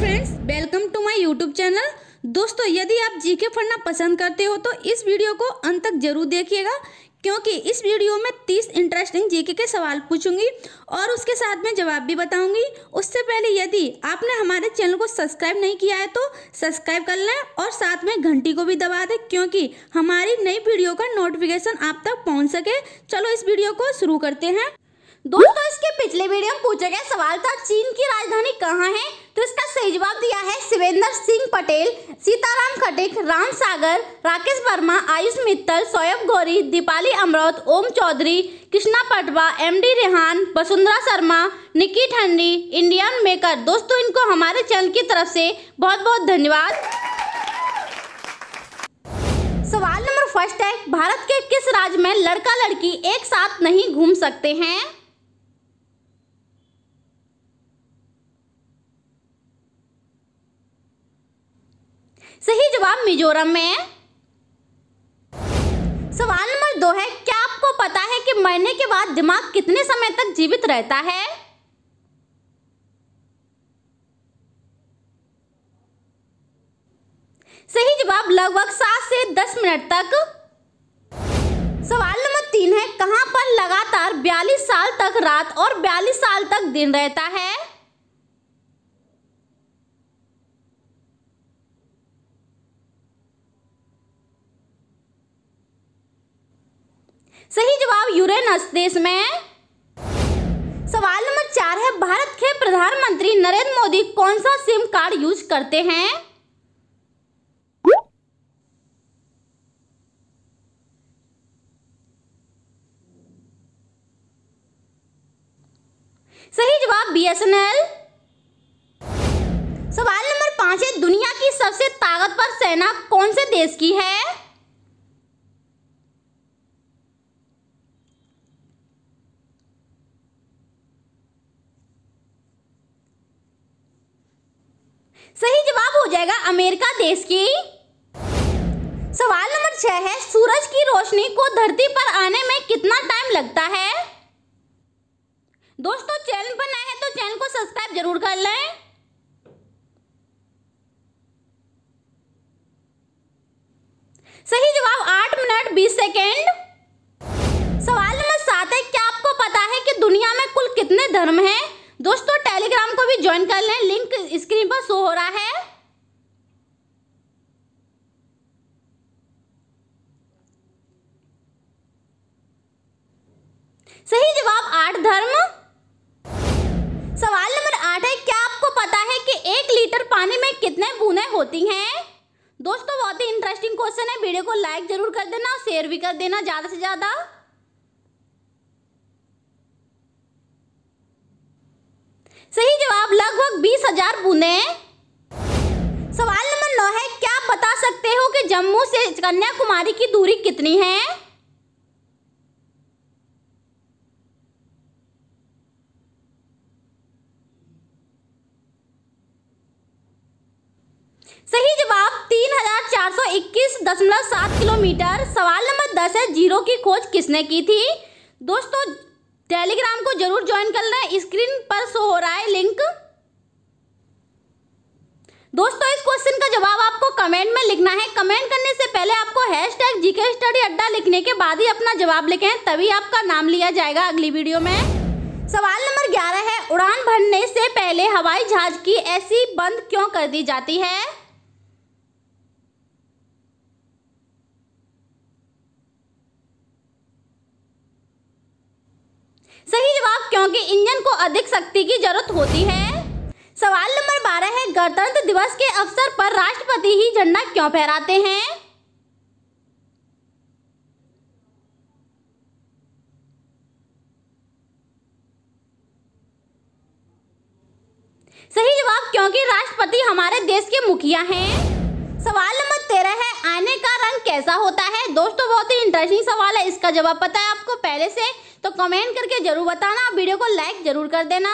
friends welcome to my YouTube channel दोस्तों यदि आप जीके पढ़ना पसंद करते हो तो इस वीडियो को अंत तक जरूर देखिएगा क्योंकि इस वीडियो में तीस इंटरेस्टिंग जीके के सवाल पूछूंगी और उसके साथ में जवाब भी बताऊंगी उससे पहले यदि आपने हमारे चैनल को सब्सक्राइब नहीं किया है तो सब्सक्राइब कर लें और साथ में घंटी को भी दबा दें क्योंकि हमारी नई वीडियो का नोटिफिकेशन आप तक पहुँच सके चलो इस वीडियो को शुरू करते हैं दोस्तों इसके पिछले वीडियो में पूछा गया सवाल था चीन की राजधानी कहाँ है तो इसका सही जवाब दिया है Shivendra Singh Patel Sitaram Khatik Ram Sagar Rakesh Verma Ayush Mittal Soyab Gauri Deepali Amraut Om Chaudhary Krishna Patwa M D Rehan Vasundhara Sharma Niki Thandi Indian maker दोस्तों इनको हमारे चैनल की तरफ से बहुत बहुत धन्यवाद सवाल नंबर फर्स्ट है भारत के किस राज्य में लड़का लड़की एक साथ नहीं घूम सकते हैं सही जवाब मिजोरम में सवाल नंबर दो है क्या आपको पता है कि मरने के बाद दिमाग कितने समय तक जीवित रहता है सही जवाब लगभग सात से दस मिनट तक सवाल नंबर तीन है कहां पर लगातार बयालीस साल तक रात और बयालीस साल तक दिन रहता है सही जवाब यूरेनस देश में सवाल नंबर चार है भारत के प्रधानमंत्री नरेंद्र मोदी कौन सा सिम कार्ड यूज करते हैं सही जवाब बीएसएनएल सवाल नंबर पांच है दुनिया की सबसे ताकतवर सेना कौन से देश की है सही जवाब हो जाएगा अमेरिका देश की सवाल नंबर छह है सूरज की रोशनी को धरती पर आने में कितना टाइम लगता है दोस्तों चैनल पर नए हैं तो चैनल को सब्सक्राइब जरूर कर लें सही जवाब आठ मिनट बीस सेकेंड सवाल नंबर सात है क्या आपको पता है कि दुनिया में कुल कितने धर्म हैं दोस्तों टेलीग्राम को भी ज्वाइन कर लें लिंक स्क्रीन पर शो हो रहा है सही जवाब आठ धर्म सवाल नंबर आठ है क्या आपको पता है कि एक लीटर पानी में कितने बूंदें होती हैं दोस्तों बहुत ही इंटरेस्टिंग क्वेश्चन है वीडियो को लाइक जरूर कर देना और शेयर भी कर देना ज़्यादा से ज़्यादा सही जवाब लगभग बीस हजार बूंदे सवाल नंबर नौ है क्या आप बता सकते हो कि जम्मू से कन्याकुमारी की दूरी कितनी है सही जवाब तीन हजार चार सौ इक्कीस दशमलव सात किलोमीटर सवाल नंबर दस है जीरो की खोज किसने की थी दोस्तों टेलीग्राम को जरूर ज्वाइन कर लें स्क्रीन पर शो हो रहा है लिंक दोस्तों इस क्वेश्चन का जवाब आपको कमेंट में लिखना है कमेंट करने से पहले आपको हैश टैग जीके स्टडी अड्डा लिखने के बाद ही अपना जवाब लिखें तभी आपका नाम लिया जाएगा अगली वीडियो में सवाल नंबर ग्यारह है उड़ान भरने से पहले हवाई जहाज की ऐसी बंद क्यों कर दी जाती है क्योंकि इंजन को अधिक शक्ति की जरूरत होती है सवाल नंबर बारह है गणतंत्र दिवस के अवसर पर राष्ट्रपति ही झंडा क्यों फहराते हैं सही जवाब क्योंकि राष्ट्रपति हमारे देश के मुखिया हैं सवाल नंबर तेरह है आने का रंग कैसा होता है दोस्तों बहुत ही इंटरेस्टिंग सवाल है इसका जवाब पता है आपको पहले से तो कमेंट करके जरूर बताना वीडियो को लाइक जरूर कर देना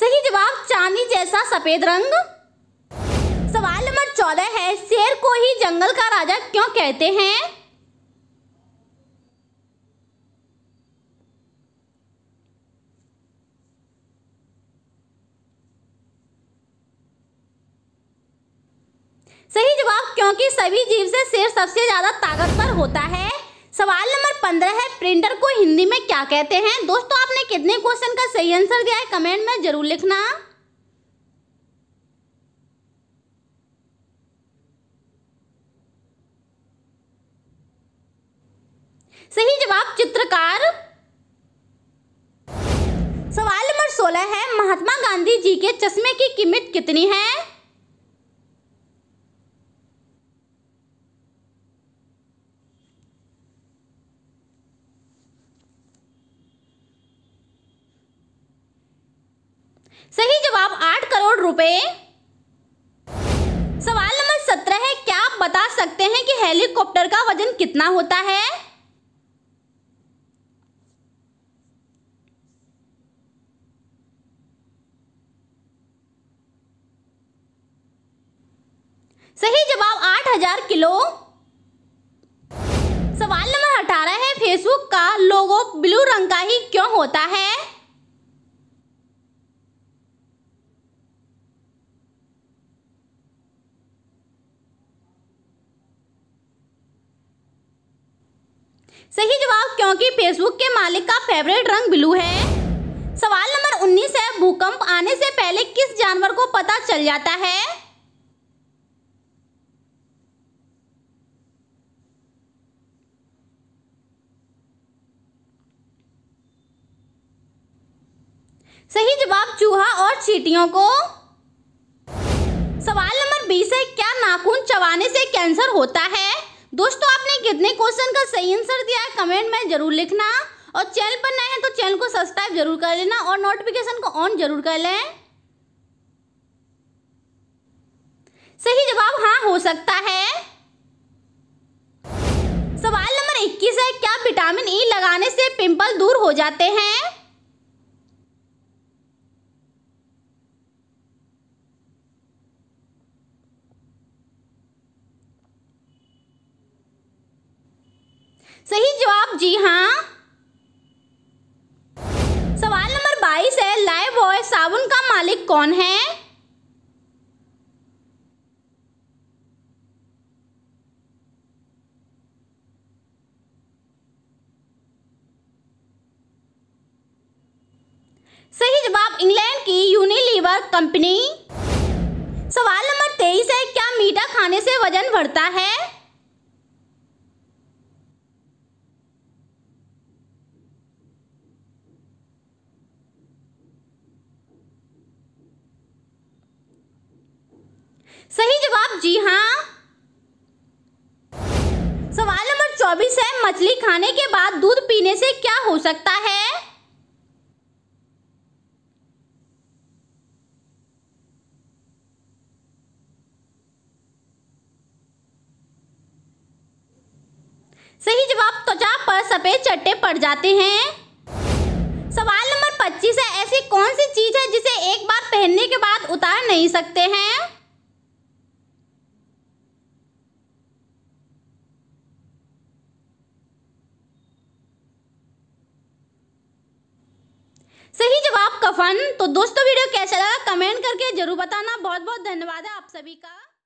सही जवाब चांदी जैसा सफेद रंग सवाल नंबर चौदह है शेर को ही जंगल का राजा क्यों कहते हैं क्योंकि सभी जीव से शेर सबसे ज़्यादा ताकतवर होता है सवाल नंबर पंद्रह है प्रिंटर को हिंदी में क्या कहते हैं दोस्तों आपने कितने क्वेश्चन का सही आंसर दिया है कमेंट में जरूर लिखना सही जवाब चित्रकार सवाल नंबर सोलह है महात्मा गांधी जी के चश्मे की कीमत कितनी है रुपए सवाल नंबर सत्रह है क्या आप बता सकते हैं कि हेलीकॉप्टर का वजन कितना होता है सही जवाब आठ हजार किलो सवाल नंबर अठारह है फेसबुक का लोगो ब्लू रंग का ही क्यों होता है सही जवाब क्योंकि फेसबुक के मालिक का फेवरेट रंग ब्लू है सवाल नंबर 19 है भूकंप आने से पहले किस जानवर को पता चल जाता है सही जवाब चूहा और चीटियों को सवाल नंबर बीस है क्या नाखून चबाने से कैंसर होता है दोस्तों आपने कितने क्वेश्चन का सही आंसर दिया है कमेंट में जरूर लिखना और चैनल पर नए हैं तो चैनल को सब्सक्राइब जरूर कर लेना और नोटिफिकेशन को ऑन जरूर कर लें सही जवाब हाँ हो सकता है सवाल नंबर 21 है क्या विटामिन ई e लगाने से पिंपल दूर हो जाते हैं सही जवाब जी हाँ सवाल नंबर बाईस है लाइव बॉय साबुन का मालिक कौन है सही जवाब इंग्लैंड की यूनिलीवर कंपनी सवाल नंबर तेईस है क्या मीठा खाने से वजन बढ़ता है चौबीस है मछली खाने के बाद दूध पीने से क्या हो सकता है सही जवाब त्वचा पर सफेद चट्टे पड़ जाते हैं सवाल नंबर 25 है ऐसी कौन सी चीज है जिसे एक बार पहनने के बाद उतार नहीं सकते हैं फन तो दोस्तों वीडियो कैसा लगा कमेंट करके जरूर बताना बहुत बहुत धन्यवाद है आप सभी का